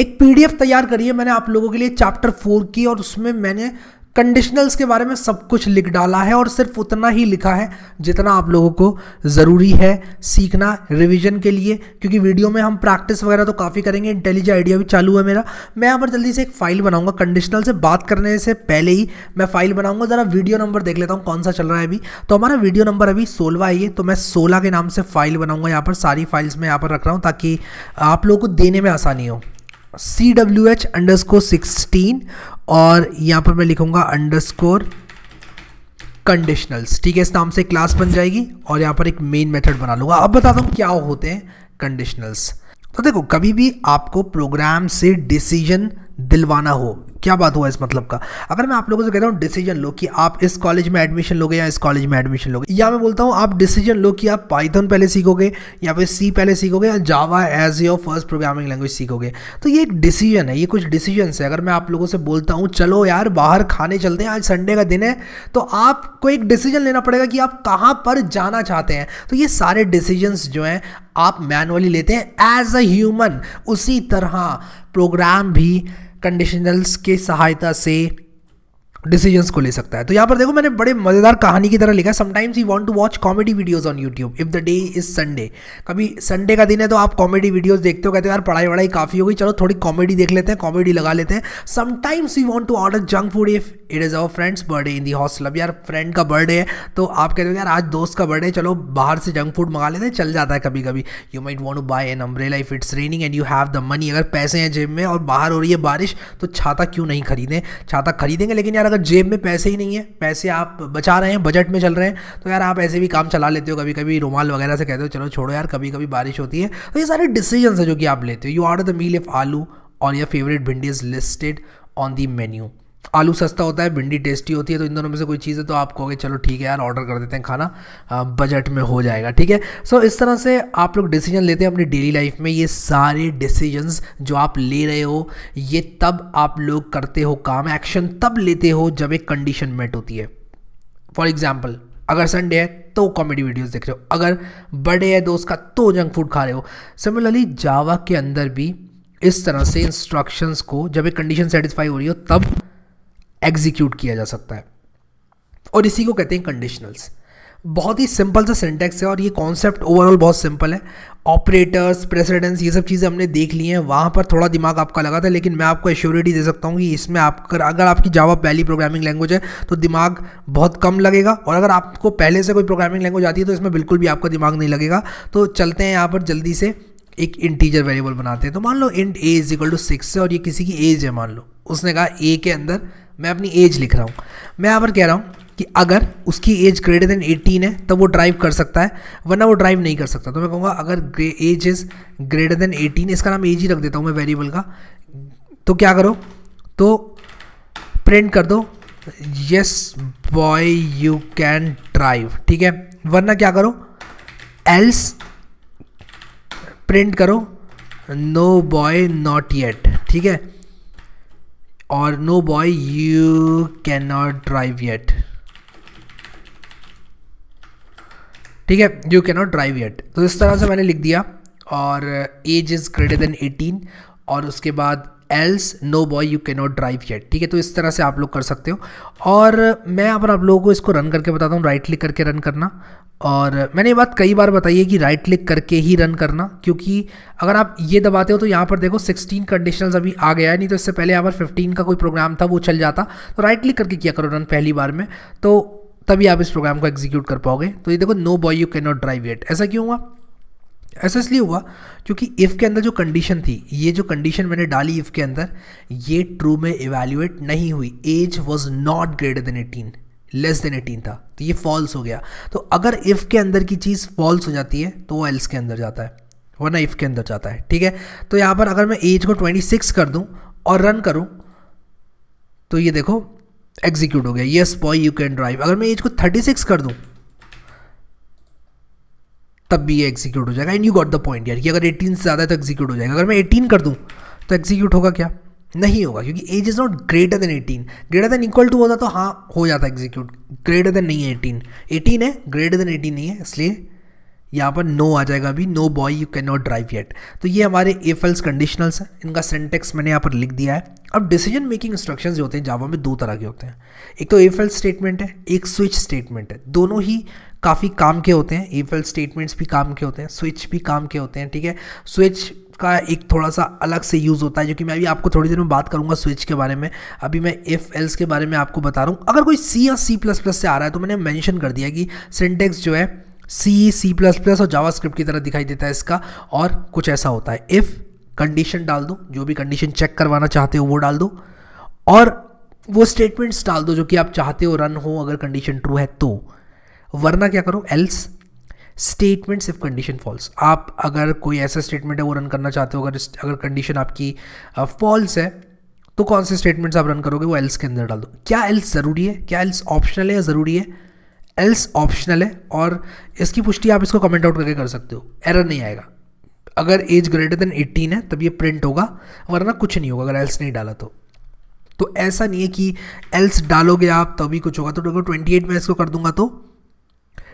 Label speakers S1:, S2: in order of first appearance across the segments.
S1: एक पीडीएफ तैयार करी है मैंने आप लोगों के लिए चैप्टर फोर की और उसमें मैंने कंडीशनल्स के बारे में सब कुछ लिख डाला है और सिर्फ उतना ही लिखा है जितना आप लोगों को ज़रूरी है सीखना रिवीजन के लिए क्योंकि वीडियो में हम प्रैक्टिस वगैरह तो काफ़ी करेंगे इंटेलिजेंट आइडिया भी चालू है मेरा मैं यहाँ पर जल्दी से एक फ़ाइल बनाऊंगा कंडीशनल से बात करने से पहले ही मैं फ़ाइल बनाऊंगा ज़रा वीडियो नंबर देख लेता हूँ कौन सा चल रहा है अभी तो हमारा वीडियो नंबर अभी सोलह है तो मैं सोलह के नाम से फ़ाइल बनाऊँगा यहाँ पर सारी फाइल्स मैं यहाँ पर रख रहा हूँ ताकि आप लोगों को देने में आसानी हो C W H underscore sixteen और यहाँ पर मैं लिखूँगा अंडर स्कोर कंडीशनल्स ठीक है इस नाम से क्लास बन जाएगी और यहाँ पर एक मेन मेथड बना लूँगा अब बता दूँ क्या होते हैं कंडीशनल्स तो देखो कभी भी आपको प्रोग्राम से डिसीजन दिलवाना हो क्या बात हुआ इस मतलब का अगर मैं आप लोगों से कहता हूँ डिसीजन लो कि आप इस कॉलेज में एडमिशन लोगे या इस कॉलेज में एडमिशन लोगे या मैं बोलता हूँ आप डिसीजन लो कि आप पाइथन पहले सीखोगे या फिर सी पहले सीखोगे या Java as your first programming language सीखोगे तो ये एक डिसीजन है ये कुछ डिसीजन है अगर मैं आप लोगों से बोलता हूँ चलो यार बाहर खाने चलते हैं आज संडे का दिन है तो आपको एक डिसीजन लेना पड़ेगा कि आप कहाँ पर जाना चाहते हैं तो ये सारे डिसीजंस जो हैं आप मैनुअली लेते हैं एज अ ह्यूमन उसी तरह प्रोग्राम भी कंडीशनल्स के सहायता से डिसीजंस को ले सकता है तो यहाँ पर देखो मैंने बड़े मज़ेदार कहानी की तरह लिखा है sometimes you want to watch comedy videos on YouTube if the day is Sunday कभी संडे का दिन है तो आप कॉमेडी वीडियोज देखते हो कहते हो यार पढ़ाई वढ़ाई काफ़ी हो गई चलो थोड़ी कॉमेडी देख लेते हैं कॉमेडी लगा लेते हैं sometimes you want to order junk food if it is our friends birthday in the hostel अब यार फ्रेंड का बर्थडे है तो आप कहते हो यार आज दोस्त का बर्थडे चलो बाहर से जंक फूड मंगा लेते हैं चल जाता है कभी कभी you might want to buy an umbrella if it's raining and you have the money अगर पैसे हैं जेब में और बाहर हो रही है बारिश तो छाता क्यों नहीं खरीदें छाता खरीदेंगे लेकिन यार अगर जेब में पैसे ही नहीं है पैसे आप बचा रहे हैं बजट में चल रहे हैं तो यार आप ऐसे भी काम चला लेते हो कभी कभी रुमाल वगैरह से कहते हो चलो छोड़ो यार कभी कभी बारिश होती है तो ये सारे डिसीजन है जो कि आप लेते हो you order the meal if aloo और your favourite bhindi is listed on the menu आलू सस्ता होता है भिंडी टेस्टी होती है तो इन दोनों में से कोई चीज़ है तो आप कहोगे चलो ठीक है यार ऑर्डर कर देते हैं खाना बजट में हो जाएगा ठीक है सो so, इस तरह से आप लोग डिसीजन लेते हैं अपनी डेली लाइफ में ये सारे डिसीजंस जो आप ले रहे हो ये तब आप लोग करते हो काम एक्शन तब लेते हो जब एक कंडीशन मेट होती है फॉर एग्जाम्पल अगर संडे है तो कॉमेडी वीडियोज़ देख रहे हो अगर बर्थडे है दोस्त का तो जंक फूड तो खा रहे हो सिमिलरली जावा के अंदर भी इस तरह से इंस्ट्रक्शंस को जब एक कंडीशन सेटिस्फाई हो रही हो तब एग्जीक्यूट किया जा सकता है और इसी को कहते हैं कंडीशनल्स बहुत ही सिंपल सा सिंटेक्स है और ये कॉन्सेप्ट ओवरऑल बहुत सिंपल है ऑपरेटर्स प्रेसिडेंस ये सब चीज़ें हमने देख ली हैं वहाँ पर थोड़ा दिमाग आपका लगा था लेकिन मैं आपको एश्योरिटी दे सकता हूँ कि इसमें आप अगर आपकी जावा पहली प्रोग्रामिंग लैंग्वेज है तो दिमाग बहुत कम लगेगा और अगर आपको पहले से कोई प्रोग्रामिंग लैंग्वेज आती है तो इसमें बिल्कुल भी आपका दिमाग नहीं लगेगा तो चलते हैं यहाँ पर जल्दी से एक इंटीजर वेरिएबल बनाते हैं तो मान लो int a is equal to six है और ये किसी की एज है मान लो उसने कहा ए के अंदर मैं अपनी एज लिख रहा हूँ मैं यहाँ पर कह रहा हूँ कि अगर उसकी एज ग्रेटर देन 18 है तब वो ड्राइव कर सकता है वरना वो ड्राइव नहीं कर सकता तो मैं कहूँगा अगर एज इज़ ग्रेटर देन 18 इसका नाम एज ही रख देता हूँ मैं वेरिएबल का तो क्या करो तो प्रिंट कर दो yes boy you can drive ठीक है वरना क्या करो एल्स प्रिंट करो नो बॉय नॉट येट ठीक है और no boy you can not drive yet ठीक है you can not drive yet तो इस तरह से मैंने लिख दिया और एज इज़ ग्रेटर देन 18 और उसके बाद else no boy you can not drive yet ठीक है तो इस तरह से आप लोग कर सकते हो और मैं अब आप लोगों को इसको रन करके बताता हूँ राइट क्लिक करके रन करना और मैंने ये बात कई बार बताई है कि राइट क्लिक करके ही रन करना क्योंकि अगर आप ये दबाते हो तो यहाँ पर देखो 16 कंडीशनल अभी आ गया है नहीं तो इससे पहले यहाँ पर 15 का कोई प्रोग्राम था वो चल जाता तो राइट क्लिक करके किया करो रन पहली बार में तो तभी आप इस प्रोग्राम को एग्जीक्यूट कर पाओगे तो ये देखो no boy you can not drive it ऐसा क्यों हुआ ऐसा इसलिए हुआ क्योंकि इफ़ के अंदर जो कंडीशन थी ये जो कंडीशन मैंने डाली इफ़ के अंदर ये ट्रू में इवेल्यूएट नहीं हुई age was not greater than eighteen less than eighteen था तो ये फॉल्स हो गया तो अगर इफ़ के अंदर की चीज़ फॉल्स हो जाती है तो वो एल्स के अंदर जाता है वरना इफ़ के अंदर जाता है ठीक है तो यहाँ पर अगर मैं एज को ट्वेंटी सिक्स कर दूँ और रन करूँ तो ये देखो एग्जीक्यूट हो गया yes boy you can drive अगर मैं एज को थर्टी सिक्स कर दूँ तब भी ये एग्जीक्यूट हो जाएगा and you got the point यार कि अगर 18 से ज़्यादा तो एग्जीक्यूट हो जाएगा अगर मैं 18 कर दूँ तो एग्जीक्यूट होगा क्या नहीं होगा क्योंकि age is not greater than 18 greater than equal to होता तो हाँ हो जाता एग्जीक्यूट ग्रेटर देन नहीं है एटीन एटीन है ग्रेटर देन एटीन नहीं है इसलिए यहाँ पर नो आ जाएगा अभी no boy you can not drive yet तो ये हमारे एफल्स कंडीशनल्स हैं इनका सेंटेक्स मैंने यहाँ पर लिख दिया है अब डिसीजन मेकिंग इंस्ट्रक्शंस जो होते हैं जावा में दो तरह के होते हैं एक तो एफल्स स्टेटमेंट है एक स्विच स्टेटमेंट है दोनों ही काफ़ी काम के होते हैं इफ एल स्टेटमेंट्स भी काम के होते हैं स्विच भी काम के होते हैं ठीक है स्विच का एक थोड़ा सा अलग से यूज़ होता है जो कि मैं अभी आपको थोड़ी देर में बात करूंगा स्विच के बारे में अभी मैं इफ़ एल्स के बारे में आपको बता रहा हूँ अगर कोई सी या सी प्लस प्लस से आ रहा है तो मैंने मैंशन कर दिया कि सिंटेक्स जो है सी सी प्लस प्लस और जावा स्क्रिप्ट की तरह दिखाई देता है इसका और कुछ ऐसा होता है इफ़ कंडीशन डाल दो जो भी कंडीशन चेक करवाना चाहते हो वो डाल दो और वो स्टेटमेंट्स डाल दो जो कि आप चाहते हो रन हो अगर कंडीशन ट्रू है तो वरना क्या करो else statements if condition false आप अगर कोई ऐसा स्टेटमेंट है वो रन करना चाहते हो अगर अगर कंडीशन आपकी फॉल्स है तो कौन से स्टेटमेंट्स आप रन करोगे वो एल्स के अंदर डाल दो क्या एल्स ज़रूरी है क्या एल्स ऑप्शनल है या ज़रूरी है एल्स ऑप्शनल है और इसकी पुष्टि आप इसको कमेंट आउट करके कर सकते हो एरर नहीं आएगा अगर एज ग्रेटर देन एट्टीन है तब ये प्रिंट होगा वरना कुछ नहीं होगा अगर एल्स नहीं डाला तो तो ऐसा नहीं है कि एल्स डालोगे आप तभी कुछ होगा तो अगर एट में इसको कर दूंगा तो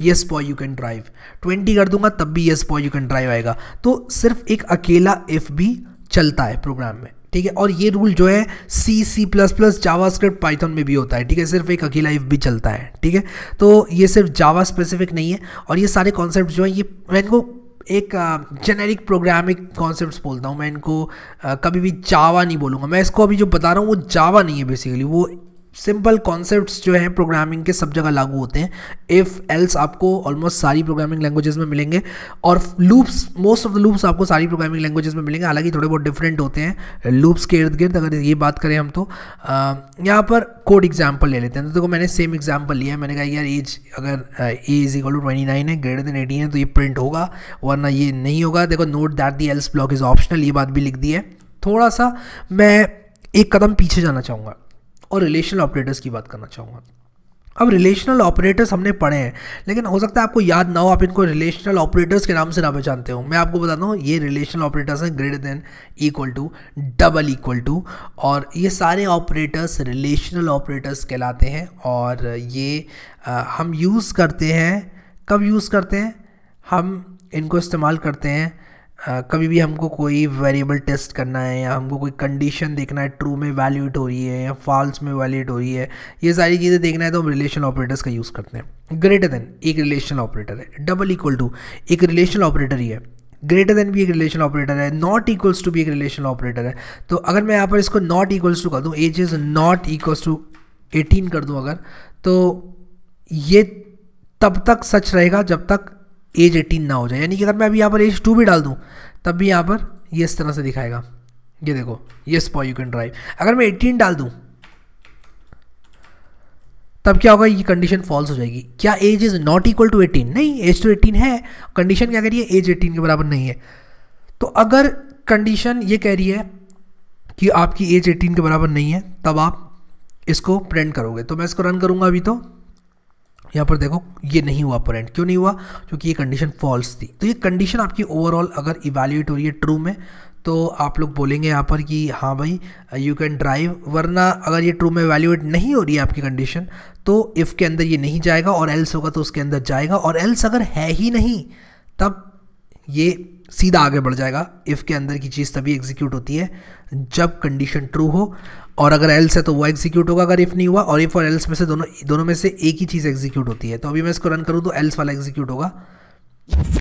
S1: yes boy you can drive twenty कर दूंगा तब भी yes boy you can drive आएगा तो सिर्फ एक अकेला एफ भी चलता है प्रोग्राम में ठीक है और ये रूल जो है C C plus plus JavaScript Python में भी होता है ठीक है सिर्फ एक अकेला इफ भी चलता है ठीक है तो ये सिर्फ जावा स्पेसिफिक नहीं है और ये सारे कॉन्सेप्ट जो है ये मैं इनको एक जेनेरिक प्रोग्रामिंग कॉन्सेप्ट बोलता हूँ मैं इनको आ, कभी भी जावा नहीं बोलूँगा मैं इसको अभी जो बता रहा हूँ वो जावा नहीं है बेसिकली वो सिंपल कॉन्सेप्ट्स जो हैं प्रोग्रामिंग के सब जगह लागू होते हैं इफ़ एल्स आपको ऑलमोस्ट सारी प्रोग्रामिंग लैंग्वेजेस में मिलेंगे और loops most of the loops आपको सारी प्रोग्रामिंग लैंग्वेजेस में मिलेंगे हालांकि थोड़े बहुत डिफरेंट होते हैं लूप्स के इर्द गिर्द अगर ये बात करें हम तो यहाँ पर कोड एग्जाम्पल ले लेते हैं तो देखो तो मैंने सेम एग्जाम्पल लिया है मैंने कहा यार एज अगर a is equal to twenty nine है ग्रेटर देन एटीन है तो ये प्रिंट होगा वरना ये नहीं होगा देखो note that the else block is optional ये बात भी लिख दी है थोड़ा सा मैं एक कदम पीछे जाना चाहूँगा और रिलेशनल ऑपरेटर्स की बात करना चाहूँगा अब रिलेशनल ऑपरेटर्स हमने पढ़े हैं लेकिन हो सकता है आपको याद ना हो आप इनको रिलेशनल ऑपरेटर्स के नाम से ना पहचानते हो मैं आपको बताता हूँ ये रिलेशनल ऑपरेटर्स हैं greater than equal to double equal to और ये सारे ऑपरेटर्स रिलेशनल ऑपरेटर्स कहलाते हैं और ये आ, हम यूज़ करते हैं कब यूज़ करते हैं हम इनको इस्तेमाल करते हैं कभी भी हमको कोई वेरिएबल टेस्ट करना है या हमको कोई कंडीशन देखना है ट्रू में वैल्यूट हो रही है या फॉल्स में वैल्यूट हो रही है ये सारी चीज़ें देखना है तो हम रिलेशन ऑपरेटर्स का यूज़ करते हैं ग्रेटर देन एक रिलेशन ऑपरेटर है डबल इक्वल टू एक रिलेशन ऑपरेटर ही है ग्रेटर देन भी एक रिलेशन ऑपरेटर है नॉट इक्वल्स टू भी एक रिलेशन ऑपरेटर है तो अगर मैं यहाँ पर इसको नॉट इक्वल्स टू कर दूँ age is not equals to eighteen कर दूँ अगर तो ये तब तक सच रहेगा जब तक एज एटीन ना हो जाए यानी कि अगर मैं अभी यहाँ पर एज टू भी डाल दूँ तब भी यहाँ पर ये इस तरह से दिखाएगा ये देखो ये पॉ यू कैन ड्राइव अगर मैं एटीन डाल दूँ तब क्या होगा ये कंडीशन फॉल्स हो जाएगी क्या age is not equal to eighteen नहीं एज तो एटीन है कंडीशन क्या कह रही है एज एटीन के बराबर नहीं है तो अगर कंडीशन ये कह रही है कि आपकी एज एटीन के बराबर नहीं है तब आप इसको प्रिंट करोगे तो मैं इसको रन करूँगा अभी तो यहाँ पर देखो ये नहीं हुआ परेंट क्यों नहीं हुआ क्योंकि ये कंडीशन फॉल्स थी तो ये कंडीशन आपकी ओवरऑल अगर इवेल्यूएट हो रही है ट्रू में तो आप लोग बोलेंगे यहाँ पर कि हाँ भाई यू कैन ड्राइव वरना अगर ये ट्रू में वैल्यूएट नहीं हो रही है आपकी कंडीशन तो इफ़ के अंदर ये नहीं जाएगा और एल्स होगा तो उसके अंदर जाएगा और एल्स अगर है ही नहीं तब ये सीधा आगे बढ़ जाएगा इफ़ के अंदर की चीज़ तभी एग्जीक्यूट होती है जब कंडीशन ट्रू हो और अगर एल्स है तो वो एग्जीक्यूट होगा अगर इफ़ नहीं हुआ और इफ़ और एल्स में से दोनों दोनों में से एक ही चीज़ एग्जीक्यूट होती है तो अभी मैं इसको रन करूँ तो एल्स वाला एग्जीक्यूट होगा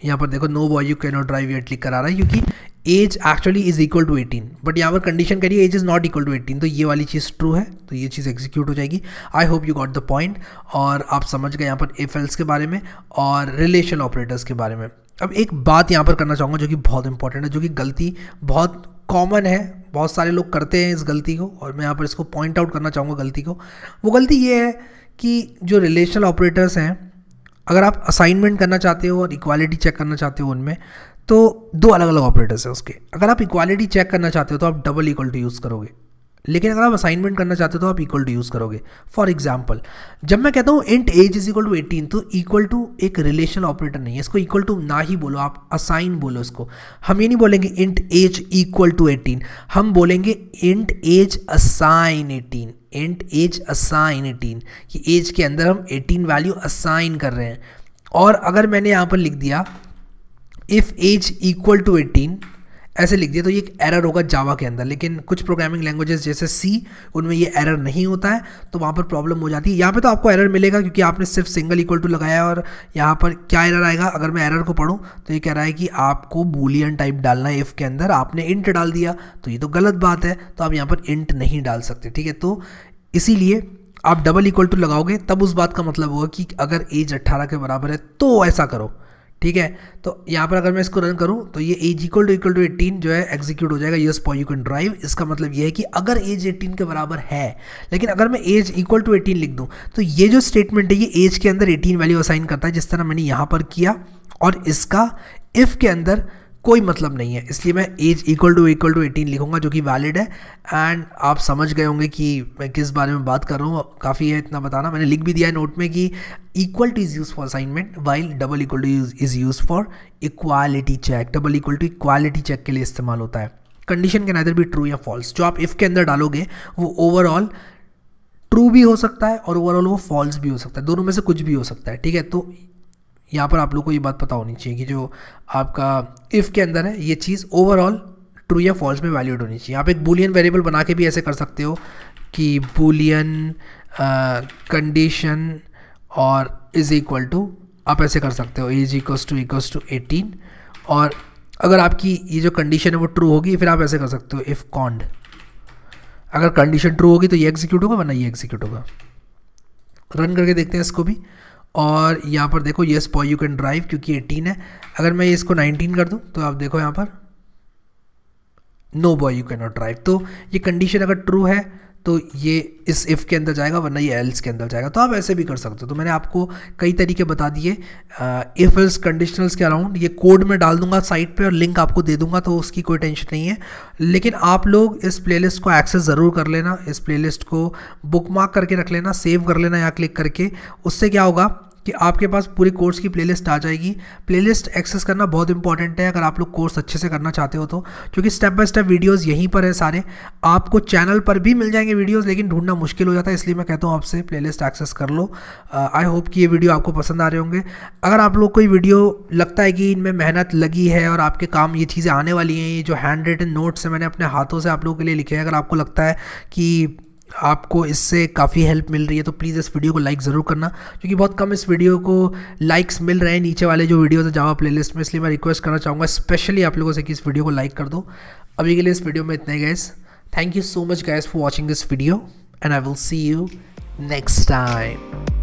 S1: यहाँ पर देखो no boy you can not drive ये लिख करा रहा है क्योंकि age actually is equal to 18 but यहाँ पर कंडीशन करिए age is not equal to 18 तो ये वाली चीज़ ट्रू है तो ये चीज़ एग्जीक्यूट हो जाएगी I hope you got the point और आप समझ गए यहाँ पर एफ एल्स के बारे में और रिलेशन ऑपरेटर्स के बारे में अब एक बात यहाँ पर करना चाहूँगा जो कि बहुत इंपॉर्टेंट है जो कि गलती बहुत कॉमन है बहुत सारे लोग करते हैं इस गलती को और मैं यहाँ पर इसको पॉइंट आउट करना चाहूँगा गलती को वो गलती ये है कि जो रिलेशनल ऑपरेटर्स हैं अगर आप असाइनमेंट करना चाहते हो और इक्वालिटी चेक करना चाहते हो उनमें तो दो अलग अलग ऑपरेटर्स हैं उसके अगर आप इक्वालिटी चेक करना चाहते हो तो आप डबल इक्वल टू यूज़ करोगे लेकिन अगर आप असाइनमेंट करना चाहते हो तो आप इक्वल टू यूज़ करोगे फॉर एग्जाम्पल जब मैं कहता हूँ int age is equal to eighteen तो इक्वल टू एक रिलेशन ऑपरेटर नहीं है इसको इक्वल टू ना ही बोलो आप असाइन बोलो इसको हम ये नहीं बोलेंगे int age equal to eighteen हम बोलेंगे int age assign eighteen int age assign eighteen कि एज के अंदर हम एटीन वैल्यू असाइन कर रहे हैं और अगर मैंने यहाँ पर लिख दिया if age equal to eighteen ऐसे लिख दिया तो ये एक एरर होगा जावा के अंदर लेकिन कुछ प्रोग्रामिंग लैंग्वेजेस जैसे सी उनमें ये एरर नहीं होता है तो वहाँ पर प्रॉब्लम हो जाती है यहाँ पे तो आपको एरर मिलेगा क्योंकि आपने सिर्फ सिंगल इक्वल टू लगाया और यहाँ पर क्या एरर आएगा अगर मैं एरर को पढ़ूँ तो ये कह रहा है कि आपको बूलियन टाइप डालना है इफ़ के अंदर आपने इंट डाल दिया तो ये तो गलत बात है तो आप यहाँ पर इंट नहीं डाल सकते ठीक है तो इसीलिए आप डबल इक्वल टू लगाओगे तब उस बात का मतलब होगा कि अगर एज अट्ठारह के बराबर है तो ऐसा करो ठीक है तो यहाँ पर अगर मैं इसको रन करूँ तो ये age equal to equal to eighteen जो है एग्जीक्यूट हो जाएगा यस पॉ यू कैन ड्राइव इसका मतलब ये है कि अगर एज एटीन के बराबर है लेकिन अगर मैं एज इक्वल टू एटीन लिख दूँ तो ये जो स्टेटमेंट है ये एज के अंदर एटीन वैल्यू असाइन करता है जिस तरह मैंने यहाँ पर किया और इसका इफ़ के अंदर कोई मतलब नहीं है इसलिए मैं age equal to equal to eighteen लिखूंगा जो कि वैलिड है एंड आप समझ गए होंगे कि मैं किस बारे में बात कर रहा हूँ काफ़ी है इतना बताना मैंने लिख भी दिया है नोट में कि equal to is use for assignment while double equal to is use for equality check double equal to equality check के लिए इस्तेमाल होता है कंडीशन के नाइदर भी ट्रू या फॉल्स जो आप इफ़ के अंदर डालोगे वो ओवरऑल ट्रू भी हो सकता है और ओवरऑल वो फॉल्स भी हो सकता है दोनों में से कुछ भी हो सकता है ठीक है तो यहाँ पर आप लोग को ये बात पता होनी चाहिए कि जो आपका इफ़ के अंदर है ये चीज़ ओवरऑल ट्रू या फॉल्स में वैल्यूड होनी चाहिए आप एक बुलियन वेरिएबल बना के भी ऐसे कर सकते हो कि बुलियन कंडीशन और इज़ इक्वल टू आप ऐसे कर सकते हो is equals to equal to eighteen और अगर आपकी ये जो कंडीशन है वो ट्रू होगी फिर आप ऐसे कर सकते हो इफ़ कॉन्ड अगर कंडीशन ट्रू होगी तो ये एग्जीक्यूट होगा वरना ये एग्जीक्यूट होगा रन करके देखते हैं इसको भी और यहाँ पर देखो yes boy you can drive क्योंकि एटीन है अगर मैं इसको नाइनटीन कर दूँ तो आप देखो यहाँ पर no boy you can not drive तो ये कंडीशन अगर ट्रू है तो ये इस इफ़ के अंदर जाएगा वरना ये एल्स के अंदर जाएगा तो आप ऐसे भी कर सकते हो तो मैंने आपको कई तरीके बता दिए इफ एल्स कंडीशनल्स के अराउंड ये कोड में डाल दूंगा साइट पे और लिंक आपको दे दूंगा तो उसकी कोई टेंशन नहीं है लेकिन आप लोग इस प्लेलिस्ट को एक्सेस ज़रूर कर लेना इस प्ले को बुक मार्क करके रख लेना सेव कर लेना या क्लिक करके उससे क्या होगा कि आपके पास पूरे कोर्स की प्लेलिस्ट आ जाएगी प्लेलिस्ट एक्सेस करना बहुत इंपॉर्टेंट है अगर आप लोग कोर्स अच्छे से करना चाहते हो तो क्योंकि स्टेप बाय स्टेप वीडियोस यहीं पर है सारे आपको चैनल पर भी मिल जाएंगे वीडियोस लेकिन ढूंढना मुश्किल हो जाता है इसलिए मैं कहता हूँ आपसे प्ले एक्सेस कर लो आई uh, होप कि ये वीडियो आपको पसंद आ रहे होंगे अगर आप लोग कोई वीडियो लगता है कि इनमें मेहनत लगी है और आपके काम ये चीज़ें आने वाली हैं ये जो हैंड रिटन नोट्स हैं मैंने अपने हाथों से आप लोगों के लिए लिखे हैं अगर आपको लगता है कि आपको इससे काफ़ी हेल्प मिल रही है तो प्लीज़ इस वीडियो को लाइक ज़रूर करना क्योंकि बहुत कम इस वीडियो को लाइक्स मिल रहे हैं नीचे वाले जो वीडियोज़ है जावा प्लेलिस्ट में इसलिए मैं रिक्वेस्ट करना चाहूँगा स्पेशली आप लोगों से कि इस वीडियो को लाइक कर दो अभी के लिए इस वीडियो में इतने guys thank you so much guys for watching this video and I will see you next time